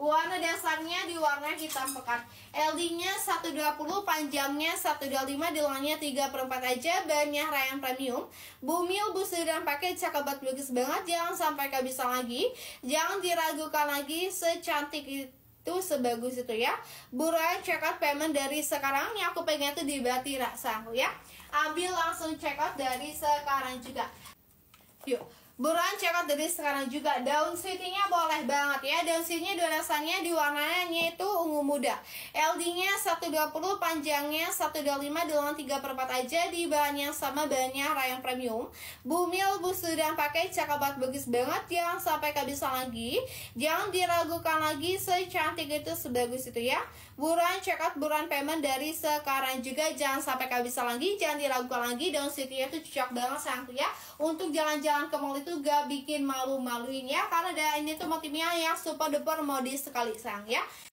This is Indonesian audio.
Warna dasarnya di warna hitam pekat. LD-nya 120, panjangnya 125, dilangnya 3 per 4 aja, banyak rayon premium. Bumil, busur dan pakai cakep banget, bagus banget. Jangan sampai kehabisan lagi. Jangan diragukan lagi, secantik itu sebagus itu ya buruan check out payment dari sekarang yang aku pengen tuh di Batira ya ambil langsung check out dari sekarang juga yuk Buruan check out dari sekarang juga Daun sweetingnya boleh banget ya Daun sweetnya durasannya di warnanya itu ungu muda LD nya 120 panjangnya 125 dengan 3 per 4 aja Di bahan yang sama bahannya rayon Premium Bumil busu sudah pakai cakabat bagus banget Jangan sampai kehabisan lagi Jangan diragukan lagi secantik itu sebagus itu ya Buruan check out buruan payment dari sekarang juga Jangan sampai kehabisan lagi Jangan diragukan lagi Daun sweetingnya itu cocok banget sayang ya Untuk jalan-jalan ke mall itu itu gak bikin malu-maluin ya karena ada ini tuh motifnya yang super duper modis sekali sang ya